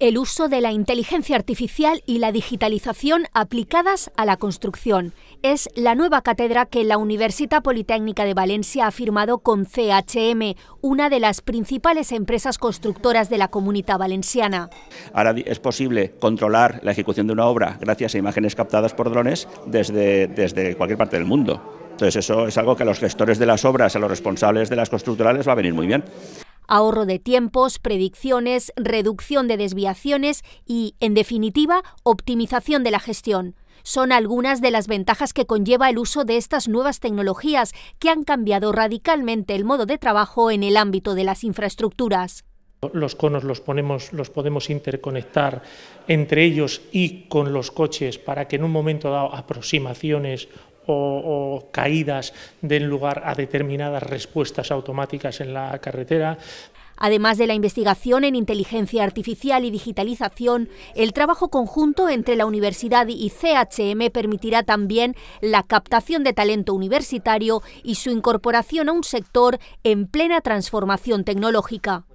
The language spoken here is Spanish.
el uso de la inteligencia artificial y la digitalización aplicadas a la construcción. Es la nueva cátedra que la Universidad Politécnica de Valencia ha firmado con CHM, una de las principales empresas constructoras de la comunidad valenciana. Ahora es posible controlar la ejecución de una obra gracias a imágenes captadas por drones desde, desde cualquier parte del mundo. Entonces eso es algo que a los gestores de las obras, a los responsables de las constructorales va a venir muy bien ahorro de tiempos, predicciones, reducción de desviaciones y, en definitiva, optimización de la gestión. Son algunas de las ventajas que conlleva el uso de estas nuevas tecnologías que han cambiado radicalmente el modo de trabajo en el ámbito de las infraestructuras. Los conos los, ponemos, los podemos interconectar entre ellos y con los coches para que en un momento dado aproximaciones o, caídas den lugar a determinadas respuestas automáticas en la carretera. Además de la investigación en inteligencia artificial y digitalización, el trabajo conjunto entre la universidad y CHM permitirá también la captación de talento universitario y su incorporación a un sector en plena transformación tecnológica.